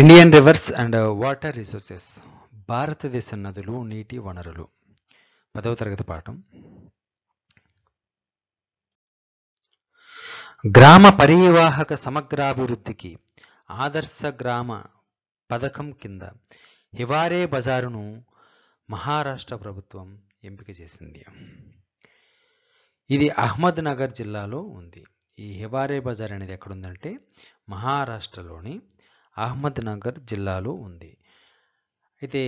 Indian rivers and water resources భారతదేశ నదులు నీటి వనరులు పదవ తరగతి పాఠం గ్రామ పరివాహక సమగ్రాభివృద్ధికి ఆదర్శ గ్రామ పథకం కింద హివారే బజారును మహారాష్ట్ర ప్రభుత్వం ఎంపిక చేసింది ఇది అహ్మద్ నగర్ జిల్లాలో ఉంది ఈ హివారే బజార్ అనేది ఎక్కడుందంటే మహారాష్ట్రలోని అహ్మద్నగర్ జిల్లాలో ఉంది అయితే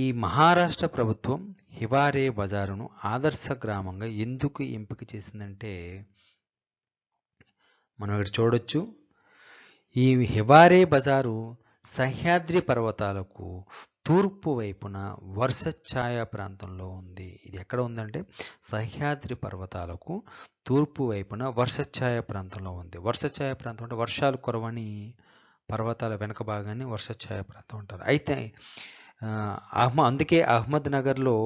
ఈ మహారాష్ట్ర ప్రభుత్వం హివారే బజారును ఆదర్శ గ్రామంగా ఎందుకు ఎంపిక చేసిందంటే మనం ఇక్కడ చూడొచ్చు ఈ హివారే బజారు సహ్యాద్రి పర్వతాలకు తూర్పు వైపున వర్ష ఛాయ ప్రాంతంలో ఉంది ఇది ఎక్కడ ఉందంటే సహ్యాద్రి పర్వతాలకు తూర్పు వైపున వర్ష ఛాయ ప్రాంతంలో ఉంది వర్ష ఛాయ ప్రాంతం అంటే వర్షాలు కురవని పర్వతాల వెనుక భాగాన్ని వర్షఛాయ ప్రాంతం అంటారు అయితే అహ్మ అందుకే అహ్మద్ నగర్లో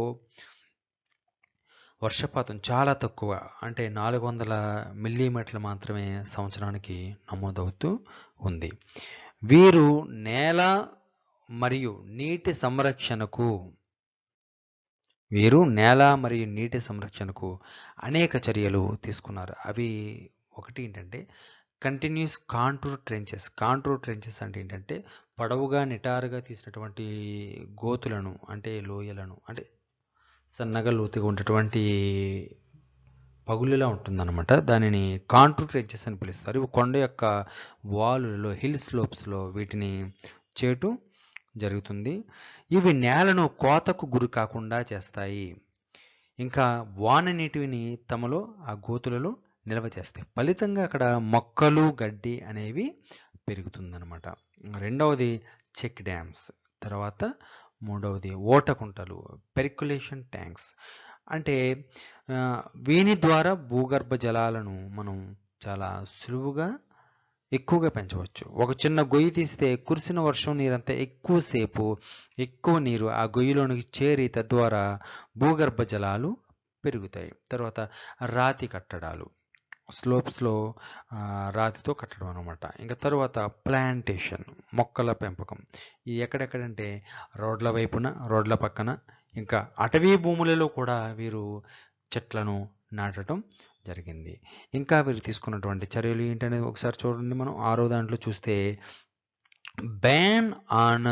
వర్షపాతం చాలా తక్కువ అంటే నాలుగు వందల మిల్లీమీటర్లు మాత్రమే సంవత్సరానికి నమోదవుతూ ఉంది వీరు నేల మరియు నీటి సంరక్షణకు వీరు నేల మరియు నీటి సంరక్షణకు అనేక చర్యలు తీసుకున్నారు అవి ఒకటి ఏంటంటే continuous contour trenches contour trenches అంటే ఏంటంటే పొడవుగా నిటారుగా తీసినటువంటి గోతులను అంటే లోయలను అంటే సన్నగా లోతుగా ఉన్నటువంటి పగులులా ఉంటుందన్నమాట దానిని కాంట్రూ ట్రెంచెస్ అని పిలుస్తారు ఇవి కొండ యొక్క వాలులలో హిల్ స్లోప్స్లో వీటిని చేటు జరుగుతుంది ఇవి నేలను కోతకు గురి కాకుండా చేస్తాయి ఇంకా వాన నీటిని తమలో ఆ గోతులలో నిల్వ చేస్తాయి ఫలితంగా అక్కడ మొక్కలు గడ్డి అనేవి పెరుగుతుందనమాట రెండవది చెక్ డ్యామ్స్ తర్వాత మూడవది ఓటకుంటలు పెరిక్యులేషన్ ట్యాంక్స్ అంటే వీని ద్వారా భూగర్భ జలాలను మనం చాలా సులువుగా ఎక్కువగా పెంచవచ్చు ఒక చిన్న గొయ్యి తీస్తే కురిసిన వర్షం నీరంతా ఎక్కువసేపు ఎక్కువ నీరు ఆ గొయ్యిలోనికి చేరి తద్వారా భూగర్భ జలాలు పెరుగుతాయి తర్వాత రాతి కట్టడాలు స్లోప్స్లో రాతితో కట్టడం అనమాట ఇంకా తర్వాత ప్లాంటేషన్ మొక్కల పెంపకం ఇది ఎక్కడెక్కడంటే రోడ్ల వైపున రోడ్ల పక్కన ఇంకా అటవీ భూములలో కూడా వీరు చెట్లను నాటడం జరిగింది ఇంకా వీరు తీసుకున్నటువంటి చర్యలు ఏంటనేది ఒకసారి చూడండి మనం ఆరో దాంట్లో చూస్తే ban on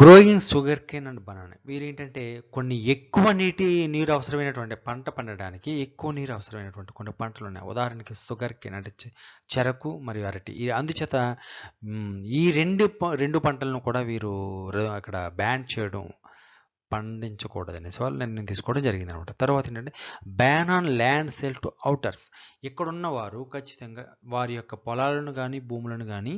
growing sugarcane and banana వీరేంటంటే కొన్ని ఎక్కువ నీటి నీరు అవసరమైనటువంటి పంట పండడానికి ఎక్కువ నీరు అవసరమైనటువంటి కొన్ని పంటలు ఉన్నాయి ఉదాహరణకి షుగర్ కేన్ అంటే చెరకు మరియు అరటి అందుచేత ఈ రెండు రెండు పంటలను కూడా వీరు అక్కడ బ్యాన్ చేయడం అనేసి వాళ్ళు నిర్ణయం తీసుకోవడం జరిగింది అనమాట తర్వాత ఏంటంటే ban on land sale to outers ఇక్కడున్న వారు ఖచ్చితంగా వారి యొక్క పొలాలను కానీ భూములను కానీ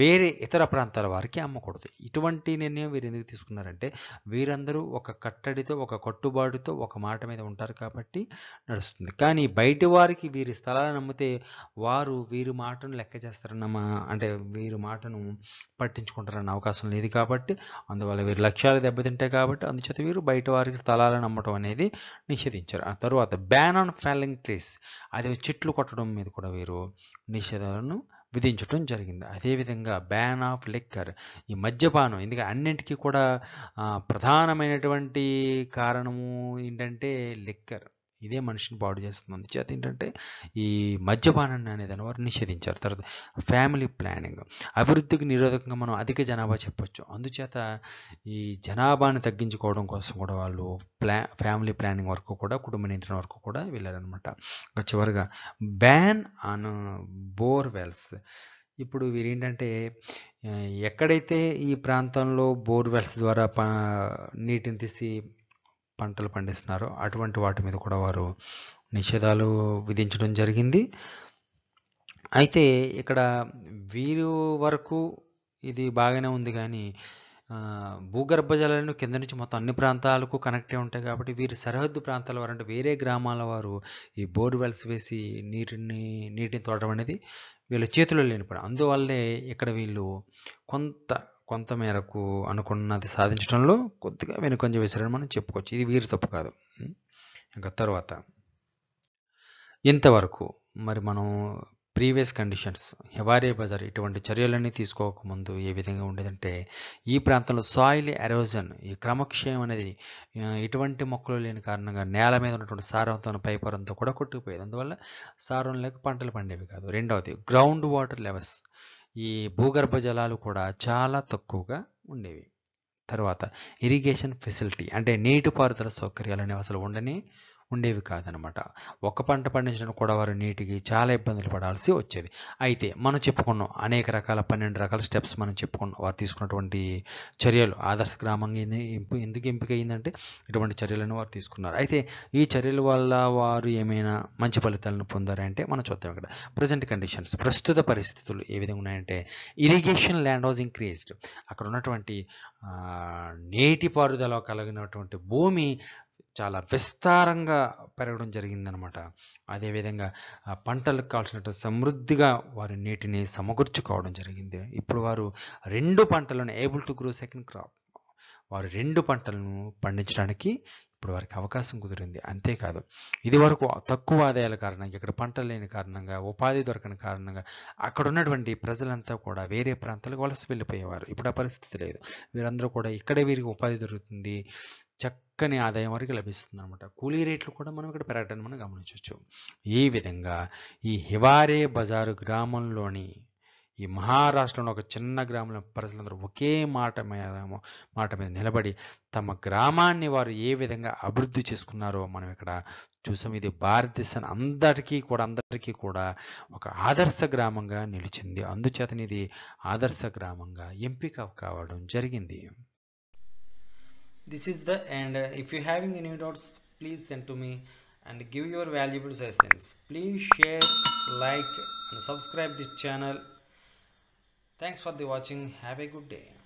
వేరే ఇతర ప్రాంతాల వారికి అమ్మకూడదు ఇటువంటి నిర్ణయం వీరు ఎందుకు తీసుకున్నారంటే వీరందరూ ఒక కట్టడితో ఒక కట్టుబాటుతో ఒక మాట మీద ఉంటారు కాబట్టి నడుస్తుంది కానీ బయటి వారికి వీరి స్థలాలను అమ్మితే వారు వీరి మాటను లెక్క చేస్తారన్నమా అంటే వీరి మాటను పట్టించుకుంటారన్న అవకాశం లేదు కాబట్టి అందువల్ల వీరి లక్ష్యాలు దెబ్బతింటే కాబట్టి అందుచేత వీరు బయట వారికి స్థలాలను అమ్మటం అనేది నిషేధించారు ఆ తర్వాత బ్యాన్ ఆన్ ఫ్యాలింగ్ ట్రీస్ అదే చెట్లు కొట్టడం మీద కూడా వీరు నిషేధాలను విధించడం జరిగింది అదేవిధంగా బ్యాన్ ఆఫ్ లిక్కర్ ఈ మద్యపానం ఎందుకంటే అన్నింటికీ కూడా ప్రధానమైనటువంటి కారణము ఏంటంటే లిక్కర్ ఇదే మనిషిని పాడు చేస్తుంది అందుచేత ఏంటంటే ఈ మద్యపానాన్ని అనేదాన్ని వారు నిషేధించారు తర్వాత ఫ్యామిలీ ప్లానింగ్ అభివృద్ధికి నిరోధకంగా మనం అధిక జనాభా చెప్పొచ్చు అందుచేత ఈ జనాభాను తగ్గించుకోవడం కోసం కూడా వాళ్ళు ప్లా ఫ్యామిలీ ప్లానింగ్ వరకు కూడా కుటుంబ నియంత్రణ వరకు కూడా వెళ్ళారనమాట ఇంకా చివరిగా బ్యాన్ ఆన్ బోర్ వెల్స్ ఇప్పుడు వీరేంటంటే ఎక్కడైతే ఈ ప్రాంతంలో బోర్వెల్స్ ద్వారా నీటిని తీసి పంటలు పండిస్తున్నారో అటువంటి వాటి మీద కూడా వారు నిషేధాలు విధించడం జరిగింది అయితే ఇక్కడ వీరు వరకు ఇది బాగానే ఉంది కానీ భూగర్భ జలాలను కింద నుంచి మొత్తం అన్ని ప్రాంతాలకు కనెక్ట్ అయి ఉంటాయి కాబట్టి వీరి సరిహద్దు ప్రాంతాల వారు అంటే వేరే గ్రామాల వారు ఈ బోర్వెల్స్ వేసి నీటిని నీటిని తోడడం అనేది వీళ్ళ చేతిలో లేనిపడం అందువల్లే ఇక్కడ వీళ్ళు కొంత కొంత మేరకు అనుకున్నది సాధించడంలో కొద్దిగా వెనుకంజ వేశారని మనం చెప్పుకోవచ్చు ఇది వీరి తప్పు కాదు ఇంకా తర్వాత ఇంతవరకు మరి మనం ప్రీవియస్ కండిషన్స్ హెవారే బజార్ ఇటువంటి చర్యలన్నీ తీసుకోకముందు ఏ విధంగా ఉండేదంటే ఈ ప్రాంతంలో సాయిల్ ఎరోజన్ ఈ క్రమక్షయం అనేది ఎటువంటి మొక్కలు లేని కారణంగా నేల మీద ఉన్నటువంటి సారవంతమైన పైపరంతో కూడా కొట్టుకుపోయేది అందువల్ల సారం లేక పంటలు పండేవి కాదు రెండవది గ్రౌండ్ వాటర్ లెవెల్స్ ఈ భూగర్భ జలాలు కూడా చాలా తక్కువగా ఉండేవి తర్వాత ఇరిగేషన్ ఫెసిలిటీ అంటే నీటిపారుదల సౌకర్యాలు అనేవి అసలు ఉండని ఉండేవి కాదనమాట ఒక పంట పండించడం కూడా వారు నీటికి చాలా ఇబ్బందులు పడాల్సి వచ్చేది అయితే మనం చెప్పుకున్నాం అనేక రకాల పన్నెండు రకాల స్టెప్స్ మనం చెప్పుకున్నాం వారు తీసుకున్నటువంటి చర్యలు ఆదర్శ గ్రామంగా ఎందుకు ఎంపిక అయిందంటే ఇటువంటి చర్యలను వారు తీసుకున్నారు అయితే ఈ చర్యల వల్ల వారు ఏమైనా మంచి ఫలితాలను పొందారంటే మనం చూద్దాం ఇక్కడ ప్రజెంట్ కండిషన్స్ ప్రస్తుత పరిస్థితులు ఏ విధంగా ఉన్నాయంటే ఇరిగేషన్ ల్యాండ్ వాజ్ ఇంక్రీజ్డ్ అక్కడ ఉన్నటువంటి నీటిపారుదల కలిగినటువంటి భూమి చాలా విస్తారంగా పెరగడం జరిగిందనమాట అదేవిధంగా పంటలకు కావాల్సినట్టు సమృద్ధిగా వారు నీటిని సమకూర్చుకోవడం జరిగింది ఇప్పుడు వారు రెండు పంటలను able to grow second crop వారు రెండు పంటలను పండించడానికి ఇప్పుడు వారికి అవకాశం కుదిరింది అంతేకాదు ఇది వరకు తక్కువ ఆదాయాల కారణంగా ఇక్కడ పంటలు లేని కారణంగా ఉపాధి దొరకని కారణంగా అక్కడ ఉన్నటువంటి ప్రజలంతా కూడా వేరే ప్రాంతాలకు వలస వెళ్ళిపోయేవారు ఇప్పుడు ఆ పరిస్థితి లేదు వీరందరూ కూడా ఇక్కడే వీరికి ఉపాధి దొరుకుతుంది చక్క చక్కని ఆదాయం వరకు లభిస్తుంది అనమాట కూలీ రేట్లు కూడా మనం ఇక్కడ పెరగటాన్ని మనం గమనించవచ్చు ఈ విధంగా ఈ హివారే బజారు గ్రామంలోని ఈ మహారాష్ట్రంలో ఒక చిన్న గ్రామంలో ప్రజలందరూ ఒకే మాట మీద మాట మీద నిలబడి తమ గ్రామాన్ని వారు ఏ విధంగా అభివృద్ధి చేసుకున్నారో మనం ఇక్కడ చూసాం ఇది భారతదేశం అందరికీ కూడా అందరికీ కూడా ఒక ఆదర్శ గ్రామంగా నిలిచింది అందుచేతనిది ఆదర్శ గ్రామంగా ఎంపిక కావడం జరిగింది this is the end. if you having any doubts please send to me and give your valuable suggestions please share like and subscribe the channel thanks for the watching have a good day